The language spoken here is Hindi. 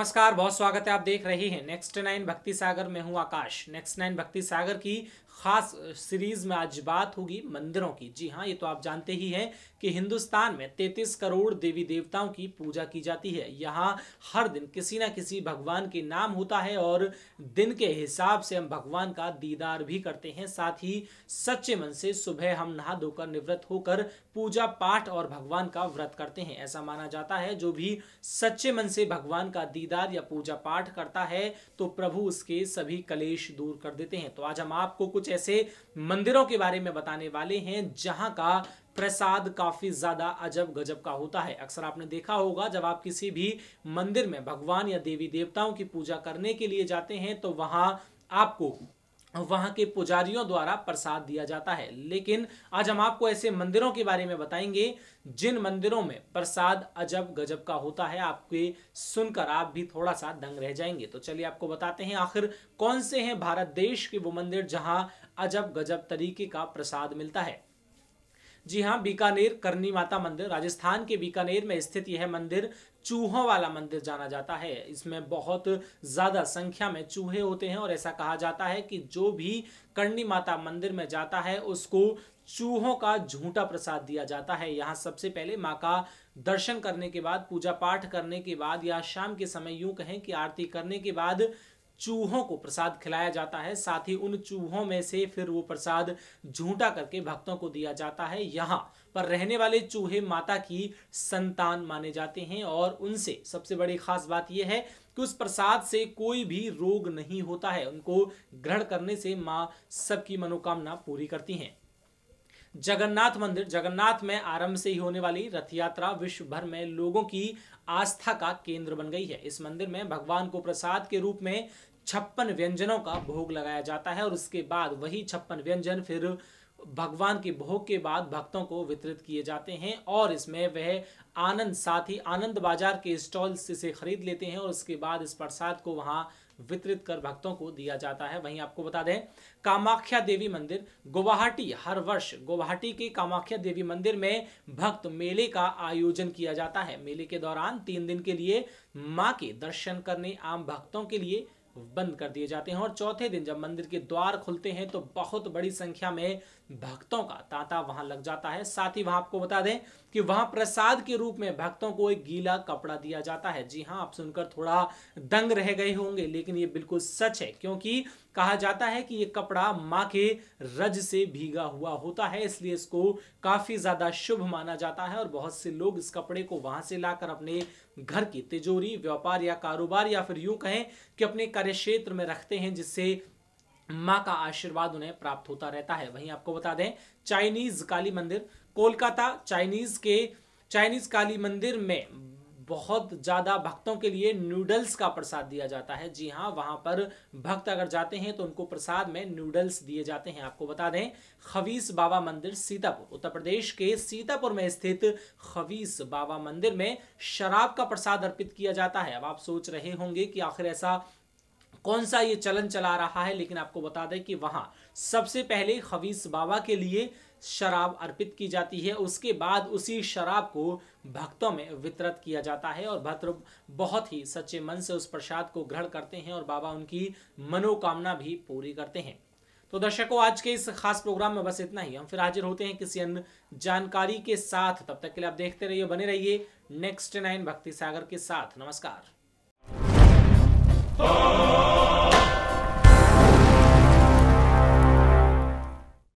नमस्कार बहुत स्वागत है आप देख रहे हैं नेक्स्ट नाइन भक्ति सागर में हूं आकाश नेक्स्ट नाइन भक्ति सागर की ख़ास सीरीज़ में आज बात होगी मंदिरों की जी हाँ ये तो आप जानते ही हैं कि हिंदुस्तान में 33 करोड़ देवी देवताओं की पूजा की जाती है यहाँ हर दिन किसी ना किसी भगवान के नाम होता है और दिन के हिसाब से हम भगवान का दीदार भी करते हैं साथ ही सच्चे मन से सुबह हम नहा धोकर निवृत्त होकर पूजा पाठ और भगवान का व्रत करते हैं ऐसा माना जाता है जो भी सच्चे मन से भगवान का दीदार या पूजा पाठ करता है तो प्रभु उसके सभी कलेश दूर कर देते हैं तो आज हम आपको कुछ कुछ ऐसे मंदिरों के बारे में बताने वाले हैं जहां का प्रसाद काफी ज्यादा अजब गजब का होता है अक्सर आपने देखा होगा जब आप किसी भी मंदिर में भगवान या देवी देवताओं की पूजा करने के लिए जाते हैं तो वहां आपको वहां के पुजारियों द्वारा प्रसाद दिया जाता है लेकिन आज हम आपको ऐसे मंदिरों के बारे में बताएंगे जिन मंदिरों में प्रसाद अजब गजब का होता है आपके सुनकर आप भी थोड़ा सा दंग रह जाएंगे तो चलिए आपको बताते हैं आखिर कौन से हैं भारत देश के वो मंदिर जहाँ अजब गजब तरीके का प्रसाद मिलता है जी हाँ बीकानेर करनी माता मंदिर राजस्थान के बीकानेर में स्थित यह मंदिर चूहों वाला मंदिर जाना जाता है इसमें बहुत ज़्यादा संख्या में चूहे होते हैं और ऐसा कहा जाता है कि जो भी करणी माता मंदिर में जाता है उसको चूहों का झूठा प्रसाद दिया जाता है यहाँ सबसे पहले माँ का दर्शन करने के बाद पूजा पाठ करने के बाद या शाम के समय यूं कहें कि आरती करने के बाद चूहों को प्रसाद खिलाया जाता है साथ ही उन चूहों में से फिर वो प्रसाद झूठा करके भक्तों को दिया जाता है यहाँ पर रहने वाले चूहे माता की संतान माने जाते हैं और उनसे सबसे बड़ी खास बात यह है कि उस प्रसाद से कोई भी रोग नहीं होता है उनको ग्रहण करने से माँ सबकी मनोकामना पूरी करती हैं जगन्नाथ मंदिर जगन्नाथ में आरंभ से ही होने वाली रथ यात्रा विश्व भर में लोगों की आस्था का केंद्र बन गई है इस मंदिर में भगवान को प्रसाद के रूप में छप्पन व्यंजनों का भोग लगाया जाता है और उसके बाद वही छप्पन व्यंजन फिर भगवान के भोग के बाद भक्तों को वितरित किए जाते हैं और इसमें वह आनंद साथ ही आनंद बाजार के स्टॉल से इसे खरीद लेते हैं और उसके बाद इस प्रसाद को वहां वितरित कर भक्तों को दिया जाता है वहीं आपको बता दें कामाख्या देवी मंदिर गुवाहाटी हर वर्ष गुवाहाटी के कामाख्या देवी मंदिर में भक्त मेले का आयोजन किया जाता है मेले के दौरान तीन दिन के लिए माँ के दर्शन करने आम भक्तों के लिए बंद कर दिए जाते हैं और चौथे दिन जब मंदिर के द्वार खुलते हैं तो बहुत बड़ी संख्या में भक्तों का तांता वहां लग जाता है साथ ही वहां आपको बता दें कि वहां प्रसाद के रूप में भक्तों को एक गीला कपड़ा दिया जाता है जी हां आप सुनकर थोड़ा दंग रह गए होंगे लेकिन ये बिल्कुल सच है क्योंकि कहा जाता है कि ये कपड़ा माँ के रज से भीगा हुआ होता है इसलिए इसको काफी ज्यादा शुभ माना जाता है और बहुत से लोग इस कपड़े को वहां से लाकर अपने घर की तिजोरी व्यापार या कारोबार या फिर यूं कहें कि अपने कार्य क्षेत्र में रखते हैं जिससे माँ का आशीर्वाद उन्हें प्राप्त होता रहता है वहीं आपको बता दें चाइनीज काली मंदिर कोलकाता चाइनीज के चाइनीज काली मंदिर में बहुत ज़्यादा भक्तों के लिए नूडल्स का प्रसाद दिया जाता है जी हाँ वहां पर भक्त अगर जाते हैं तो उनको प्रसाद में नूडल्स दिए जाते हैं आपको बता दें खवीस बाबा मंदिर सीतापुर उत्तर प्रदेश के सीतापुर में स्थित खवीस बाबा मंदिर में शराब का प्रसाद अर्पित किया जाता है अब आप सोच रहे होंगे कि आखिर ऐसा कौन सा ये चलन चला रहा है लेकिन आपको बता दें कि वहां सबसे पहले खवीस बाबा के लिए शराब अर्पित की जाती है उसके बाद उसी शराब को भक्तों में वितरित किया जाता है और भक्त बहुत ही सच्चे मन से उस प्रसाद को ग्रहण करते हैं और बाबा उनकी मनोकामना भी पूरी करते हैं तो दर्शकों आज के इस खास प्रोग्राम में बस इतना ही हम फिर हाजिर होते हैं किसी अन्य जानकारी के साथ तब तक के लिए आप देखते रहिए बने रहिए नेक्स्ट नाइन भक्ति सागर के साथ नमस्कार